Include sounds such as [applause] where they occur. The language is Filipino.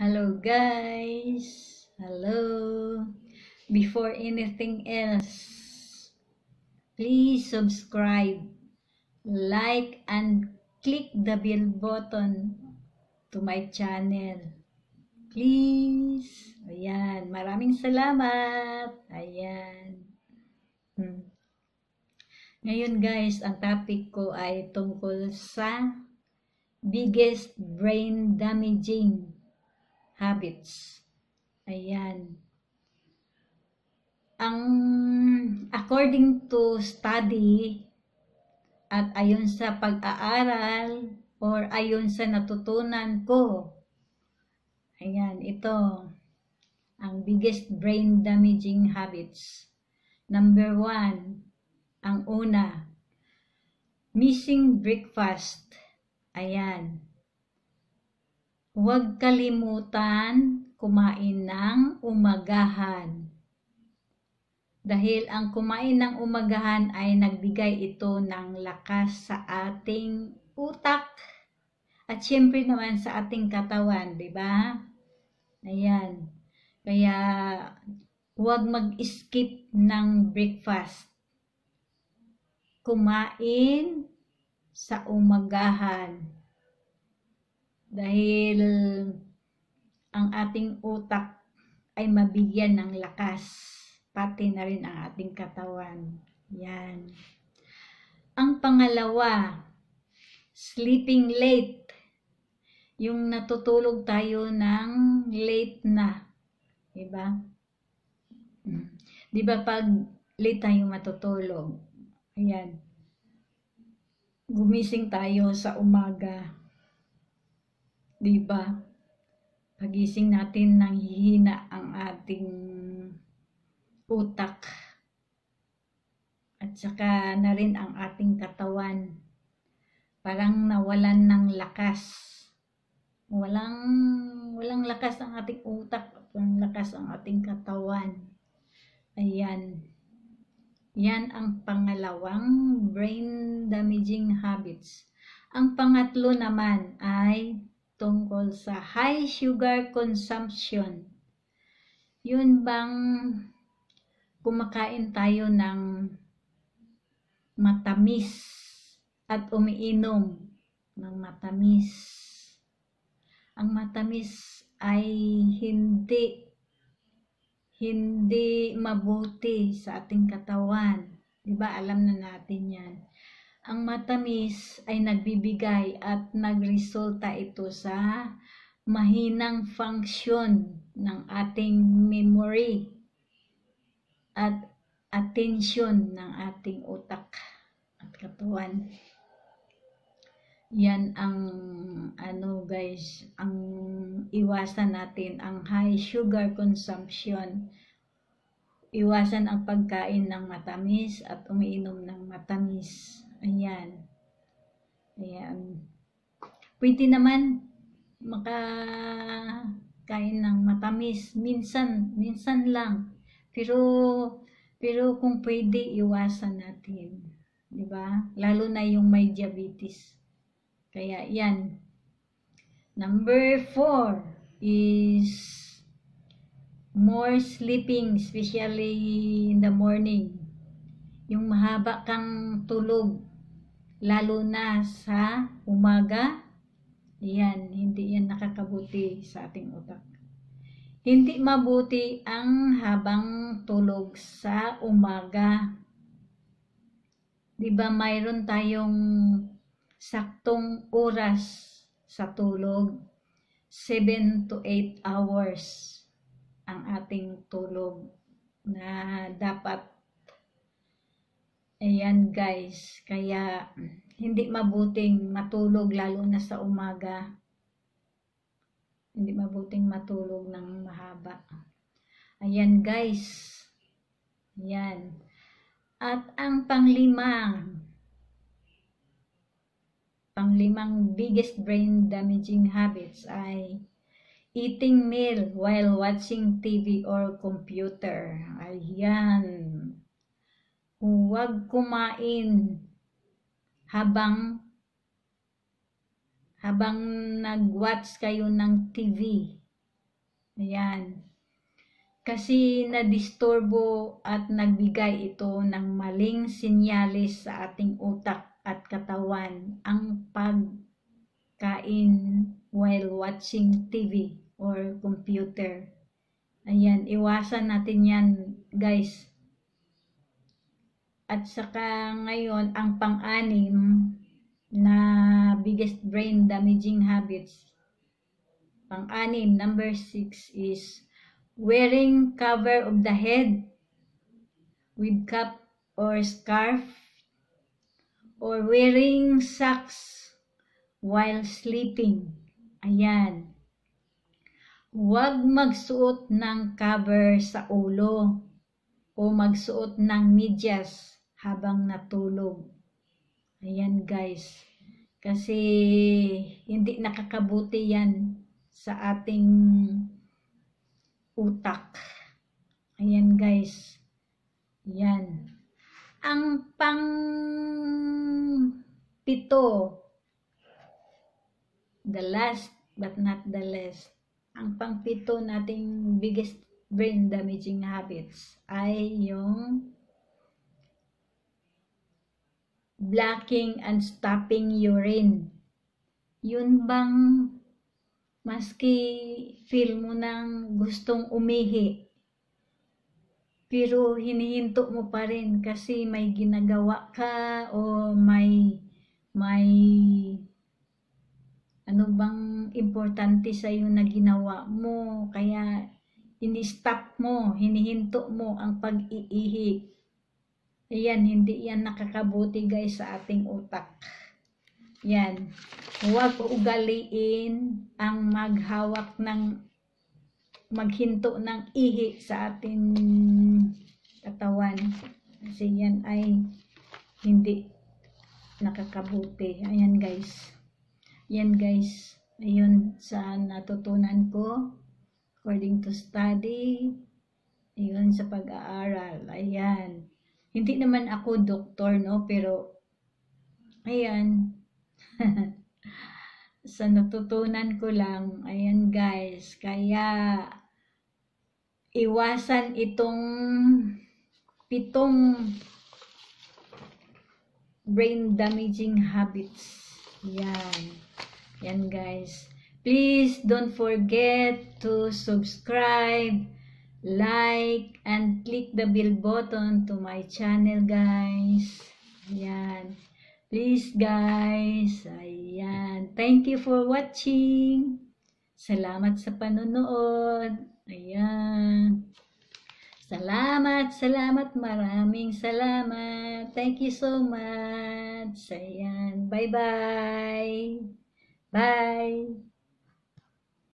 Hello guys! Hello! Before anything else, please subscribe, like, and click the bell button to my channel. Please! Ayan, maraming salamat! Ayan. Hmm. Ngayon guys, ang topic ko ay tungkol sa biggest brain damaging habits. Ayan. Ang according to study at ayon sa pag-aaral or ayon sa natutunan ko. Ayan, ito. Ang biggest brain damaging habits. Number one, ang una, missing breakfast. Ayan. Huwag kalimutan kumain ng umagahan. Dahil ang kumain ng umagahan ay nagbigay ito ng lakas sa ating utak at syempre naman sa ating katawan, di ba? Ayan. Kaya huwag mag-skip ng breakfast. Kumain sa umagahan dahil ang ating utak ay mabigyan ng lakas, pati na rin ang ating katawan. Yan. Ang pangalawa, sleeping late. Yung natutulog tayo ng late na. Diba? Diba pag late tayo matutulog? Ayan. Gumising tayo sa umaga diba? Pagising natin nang hihina ang ating utak at saka na rin ang ating katawan. Parang nawalan ng lakas. Walang walang lakas ang ating utak, walang lakas ang ating katawan. Ayan. Yan ang pangalawang brain damaging habits. Ang pangatlo naman ay tungkol sa high sugar consumption. Yun bang kumakain tayo ng matamis at umiinom ng matamis. Ang matamis ay hindi hindi mabuti sa ating katawan. 'Di ba? Alam na natin 'yan. Ang matamis ay nagbibigay at nagresulta ito sa mahinang function ng ating memory at attention ng ating utak at katawan. Yan ang ano guys, ang iwasan natin ang high sugar consumption. Iwasan ang pagkain ng matamis at umiinom ng matamis. Ayan. Ayan. Pwede naman makakain ng matamis. Minsan, minsan lang. Pero, pero kung pwede, iwasan natin. ba diba? Lalo na yung may diabetes. Kaya, yan. Number four is more sleeping, especially in the morning. Yung mahaba kang tulog lalo na sa umaga, yan, hindi yan nakakabuti sa ating utak. Hindi mabuti ang habang tulog sa umaga. 'Di ba mayroon tayong saktong oras sa tulog. 7 to 8 hours ang ating tulog na dapat Ayan guys, kaya hindi mabuting matulog lalo na sa umaga. Hindi mabuting matulog ng mahaba. Ayan guys. Ayan. At ang panglimang panglimang biggest brain damaging habits ay eating meal while watching TV or computer. Ayan huwag kumain habang habang nag-watch kayo ng TV. Ayan. Kasi nadisturbo at nagbigay ito ng maling sinyalis sa ating utak at katawan ang pagkain while watching TV or computer. Ayan, iwasan natin yan guys at saka ngayon, ang pang-anim na biggest brain damaging habits. Pang-anim, number 6 is wearing cover of the head with cap or scarf or wearing socks while sleeping. Ayan. Huwag magsuot ng cover sa ulo o magsuot ng medyas habang natulog. Ayan guys. Kasi hindi nakakabuti yan sa ating utak. Ayan guys. Yan. Ang pang pito. The last but not the least. Ang pang pito nating biggest brain damaging habits ay yung blocking and stopping urine. Yun bang maski feel mo nang gustong umihi, pero hinihinto mo pa rin kasi may ginagawa ka o may may ano bang importante sa iyo na ginawa mo kaya ini-stop mo, hinihinto mo ang pag-iihi yan, hindi yan nakakabuti guys sa ating utak. Yan. Huwag ugaliin ang maghawak ng maghinto ng ihi sa ating katawan. Kasi yan ay hindi nakakabuti. Ayan guys. Yan guys. Ayun sa natutunan ko according to study. Ayun sa pag-aaral. Ayan. Hindi naman ako doktor, no? Pero, ayan. [laughs] Sa natutunan ko lang, ayan guys, kaya iwasan itong pitong brain damaging habits. Yan. Yan guys. Please don't forget to subscribe like and click the bell button to my channel guys ayan please guys ayan thank you for watching salamat sa panonood ayan salamat salamat maraming salamat thank you so much ayan bye bye bye